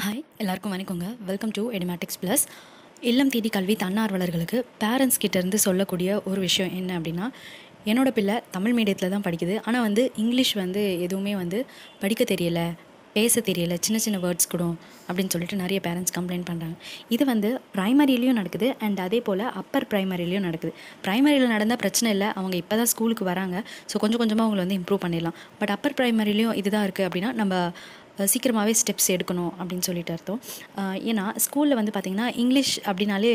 hi எல்லாருக்கும் வணக்கங்க welcome to எடிமேட்டிக்ஸ் plus இல்லம் தேடி கல்வி தன்னார்வலர்களுக்கு பேரண்ட்ஸ் கிட்டேருந்து சொல்லக்கூடிய ஒரு விஷயம் என்ன அப்படின்னா என்னோடய பிள்ளை தமிழ் மீடியத்தில் தான் படிக்குது ஆனால் வந்து இங்கிலீஷ் வந்து எதுவுமே வந்து படிக்க தெரியலை பேச தெரியல சின்ன சின்ன வேர்ட்ஸ் கூட அப்படின்னு சொல்லிட்டு நிறைய பேரண்ட்ஸ் கம்ப்ளைண்ட் பண்ணுறாங்க இது வந்து ப்ரைமரியிலையும் நடக்குது அண்ட் அதே போல் அப்பர் ப்ரைமரியிலையும் நடக்குது ப்ரைமரியில் நடந்தால் பிரச்சனை இல்லை அவங்க இப்போ தான் ஸ்கூலுக்கு வராங்க ஸோ கொஞ்சம் கொஞ்சமாக அவங்களை வந்து இம்ப்ரூவ் பண்ணிடலாம் பட் அப்பர் ப்ரைமரியிலையும் இதுதான் இருக்குது அப்படின்னா நம்ம சீக்கிரமாகவே ஸ்டெப்ஸ் எடுக்கணும் அப்படின்னு சொல்லிட்டு அர்த்தம் ஏன்னா ஸ்கூலில் வந்து பார்த்திங்கன்னா இங்கிலீஷ் அப்படின்னாலே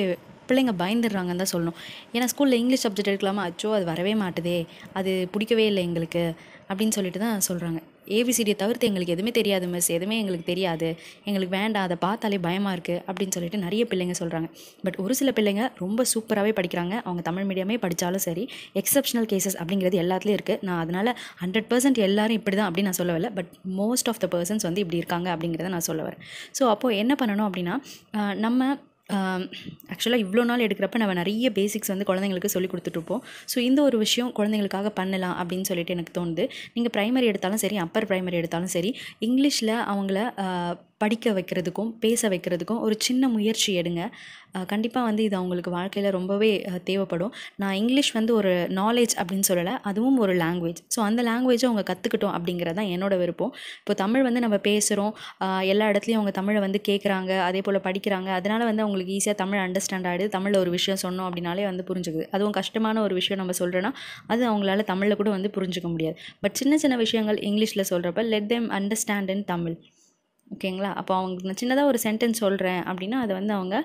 பிள்ளைங்க பயந்துடுறாங்கன்னு தான் சொல்லணும் ஏன்னா ஸ்கூலில் இங்கிலீஷ் சப்ஜெக்ட் எடுக்கலாமா அச்சோ அது வரவே மாட்டுதே அது பிடிக்கவே இல்லை எங்களுக்கு அப்படின்னு சொல்லிட்டு தான் சொல்கிறாங்க ஏபிசிடியை தவிர்த்து எங்களுக்கு எதுவுமே தெரியாது மிஸ் எதுவுமே எங்களுக்கு தெரியாது எங்களுக்கு வேண்டாம் அதை பார்த்தாலே பயமாக இருக்குது அப்படின்னு சொல்லிட்டு நிறைய பிள்ளைங்க சொல்கிறாங்க பட் ஒரு சில பிள்ளைங்க ரொம்ப சூப்பராகவே படிக்கிறாங்க அவங்க தமிழ் மீடியமே படித்தாலும் சரி எக்ஸப்ஷனல் கேசஸ் அப்படிங்கிறது எல்லாத்துலேயும் இருக்குது நான் அதனால் ஹண்ட்ரட் பர்சன்ட் எல்லோரும் இப்படி தான் அப்படின்னு நான் சொல்லவில்லை but most of the persons வந்து இப்படி இருக்காங்க அப்படிங்கிறத நான் சொல்ல வரேன் ஸோ அப்போது என்ன பண்ணணும் அப்படின்னா நம்ம ஆக்சுவலாக இவ்வளோ நாள் எடுக்கிறப்ப நம்ம நிறைய பேசிக்ஸ் வந்து குழந்தைங்களுக்கு சொல்லி கொடுத்துட்ருப்போம் ஸோ இந்த ஒரு விஷயம் குழந்தைங்களுக்காக பண்ணலாம் அப்படின்னு சொல்லிட்டு எனக்கு தோணுது நீங்கள் ப்ரைமரி எடுத்தாலும் சரி அப்பர் ப்ரைமரி எடுத்தாலும் சரி இங்கிலீஷில் அவங்கள படிக்க வைக்கிறதுக்கும் பேச வைக்கிறதுக்கும் ஒரு சின்ன முயற்சி எடுங்க கண்டிப்பாக வந்து இது அவங்களுக்கு வாழ்க்கையில் ரொம்பவே தேவைப்படும் நான் இங்கிலீஷ் வந்து ஒரு நாலேஜ் அப்படின்னு சொல்லலை அதுவும் ஒரு லாங்குவேஜ் ஸோ அந்த லாங்குவேஜை அவங்க கற்றுக்கிட்டோம் அப்படிங்கிறது தான் என்னோடய விருப்பம் இப்போ தமிழ் வந்து நம்ம பேசுகிறோம் எல்லா இடத்துலையும் அவங்க தமிழை வந்து கேட்குறாங்க அதே போல் படிக்கிறாங்க அதனால் வந்து அவங்களுக்கு ஈஸியாக தமிழ் அண்டர்ஸ்டாண்ட் ஆகிடுது தமிழில் ஒரு விஷயம் சொன்னோம் அப்படின்னாலே வந்து புரிஞ்சுக்குது அதுவும் கஷ்டமான ஒரு விஷயம் நம்ம சொல்கிறோன்னா அது அவங்களால தமிழில் கூட வந்து புரிஞ்சுக்க முடியாது பட் சின்ன சின்ன விஷயங்கள் இங்கிலீஷில் சொல்கிறப்ப let them understand in Tamil ஓகேங்களா அப்போ அவங்களுக்கு நான் சின்னதாக ஒரு சென்டென்ஸ் சொல்கிறேன் அப்படின்னா அதை வந்து அவங்க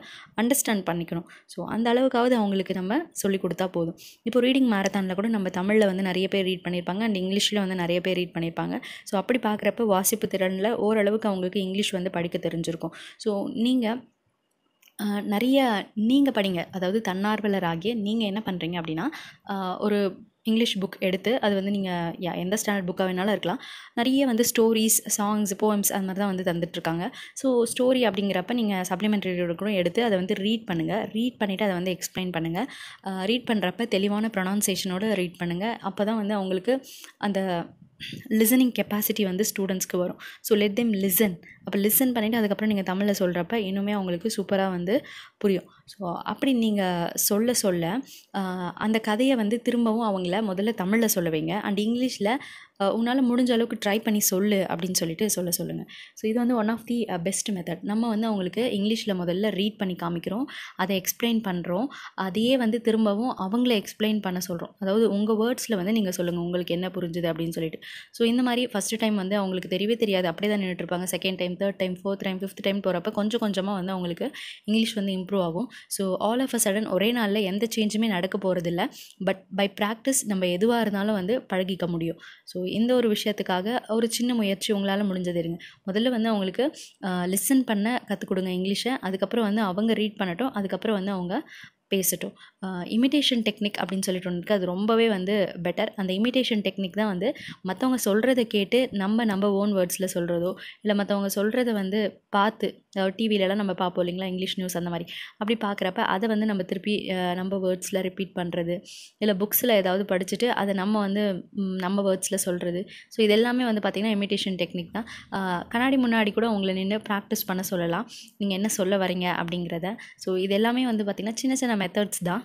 அண்டர்ஸ்டாண்ட் பண்ணிக்கணும் ஸோ அந்த அளவுக்காவது அவங்களுக்கு நம்ம சொல்லிக் கொடுத்தா போதும் இப்போ ரீடிங் மேரத்தானில் கூட நம்ம தமிழில் வந்து நிறைய பேர் ரீட் பண்ணியிருப்பாங்க அண்ட் இங்கிலீஷில் வந்து நிறைய பேர் ரீட் பண்ணியிருப்பாங்க ஸோ அப்படி பார்க்குறப்ப வாசிப்பு திறனில் ஓரளவுக்கு அவங்களுக்கு இங்கிலீஷ் வந்து படிக்க தெரிஞ்சிருக்கும் ஸோ நீங்கள் நிறைய நீங்கள் படிங்க அதாவது தன்னார்வலராகிய நீங்கள் என்ன பண்ணுறீங்க அப்படின்னா ஒரு இங்கிலீஷ் புக் எடுத்து அது வந்து நீங்கள் யா எந்த ஸ்டாண்டர்ட் புக்காக வேணாலும் இருக்கலாம் நிறைய வந்து ஸ்டோரிஸ் சாங்ஸ் போம்ஸ் அது மாதிரி தான் வந்து தந்துட்டுருக்காங்க ஸோ ஸ்டோரி அப்படிங்கிறப்ப நீங்கள் சப்ளிமெண்ட்ரியோட கூட எடுத்து அதை வந்து ரீட் பண்ணுங்கள் ரீட் பண்ணிவிட்டு அதை வந்து எக்ஸ்பிளைன் பண்ணுங்கள் ரீட் பண்ணுறப்ப தெளிவான ப்ரொனவுன்சேஷனோடு ரீட் பண்ணுங்கள் அப்போ தான் வந்து அவங்களுக்கு அந்த லிசனிங் கெப்பாசிட்டி வந்து ஸ்டூடெண்ட்ஸ்க்கு வரும் ஸோ லெட் தெம் லிசன் அப்போ லிசன் பண்ணிவிட்டு அதுக்கப்புறம் நீங்கள் தமிழில் சொல்கிறப்ப இன்னுமே அவங்களுக்கு சூப்பராக வந்து புரியும் ஸோ அப்படி நீங்கள் சொல்ல சொல்ல அந்த கதையை வந்து திரும்பவும் அவங்கள முதல்ல தமிழில் சொல்ல வைங்க அண்ட் இங்கிலீஷில் உன்னால் முடிஞ்ச அளவுக்கு ட்ரை பண்ணி சொல்லு அப்படின்னு சொல்லிட்டு சொல்ல சொல்லுங்கள் ஸோ இது வந்து one of the best method நம்ம வந்து அவங்களுக்கு இங்கிலீஷில் முதல்ல ரீட் பண்ணி காமிக்கிறோம் அதை எக்ஸ்பிளைன் பண்ணுறோம் அதையே வந்து திரும்பவும் அவங்கள எக்ஸ்பிளைன் பண்ண சொல்கிறோம் அதாவது உங்கள் வேர்ட்ஸில் வந்து நீங்கள் சொல்லுங்கள் உங்களுக்கு என்ன புரிஞ்சுது அப்படின்னு சொல்லிட்டு ஸோ இந்த மாதிரி ஃபஸ்ட்டு டைம் வந்து அவங்களுக்கு தெரியவே தெரியாது அப்படியே தான் நின்றுட்டுருப்பாங்க second time time third time fourth time fifth time போகிறப்ப கொஞ்சம் கொஞ்சமாக வந்து அவங்களுக்கு இங்கிலீஷ் வந்து இம்ப்ரூவ் ஆகும் so all of a sudden ஒரே நாளில் எந்த சேஞ்சுமே நடக்க போகிறதில்ல பட் பை ப்ராக்டிஸ் நம்ம எதுவாக இருந்தாலும் வந்து பழகிக்க முடியும் ஸோ இந்த ஒரு விஷயத்துக்காக ஒரு சின்ன முயற்சி உங்களால் முடிஞ்சது இருங்க முதல்ல வந்து அவங்களுக்கு லிசன் பண்ண கற்றுக் கொடுங்க இங்கிலீஷை அதுக்கப்புறம் வந்து அவங்க ரீட் பண்ணட்டும் அதுக்கப்புறம் வந்து அவங்க பேசட்டும் இமிட்டேஷன் டெக்னிக் அப்படின்னு சொல்லிட்டு ஒன்று இருக்குது அது ரொம்பவே வந்து பெட்டர் அந்த இமிட்டேஷன் டெக்னிக் தான் வந்து மற்றவங்க சொல்கிறத கேட்டு நம்ம நம்ம ஓன் வேர்ட்ஸில் சொல்கிறதோ இல்லை மற்றவங்க சொல்கிறத வந்து பார்த்து டிவிலலாம் நம்ம பார்ப்போம் இல்லைங்களா இங்கிலீஷ் நியூஸ் அந்த மாதிரி அப்படி பார்க்குறப்ப அதை வந்து நம்ம திருப்பி நம்ம வேர்ட்ஸில் ரிப்பீட் பண்ணுறது இல்லை புக்ஸில் ஏதாவது படிச்சுட்டு அதை நம்ம வந்து நம்ம வேர்ட்ஸில் சொல்கிறது ஸோ இது வந்து பார்த்திங்கன்னா இமிட்டேஷன் டெக்னிக் தான் கண்ணாடி முன்னாடி கூட உங்களை நின்று ப்ராக்டிஸ் பண்ண சொல்லலாம் நீங்கள் என்ன சொல்ல வரீங்க அப்படிங்கிறத ஸோ இது வந்து பார்த்திங்கன்னா சின்ன சின்ன மெத்தட்ஸ் தான்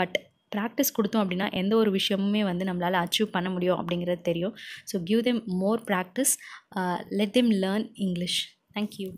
பட் ப்ராக்டிஸ் கொடுத்தோம் அப்படின்னா எந்த ஒரு விஷயமுமே வந்து நம்மளால் அச்சீவ் பண்ண முடியும் அப்படிங்கிறது தெரியும் so give them more practice let them learn English thank you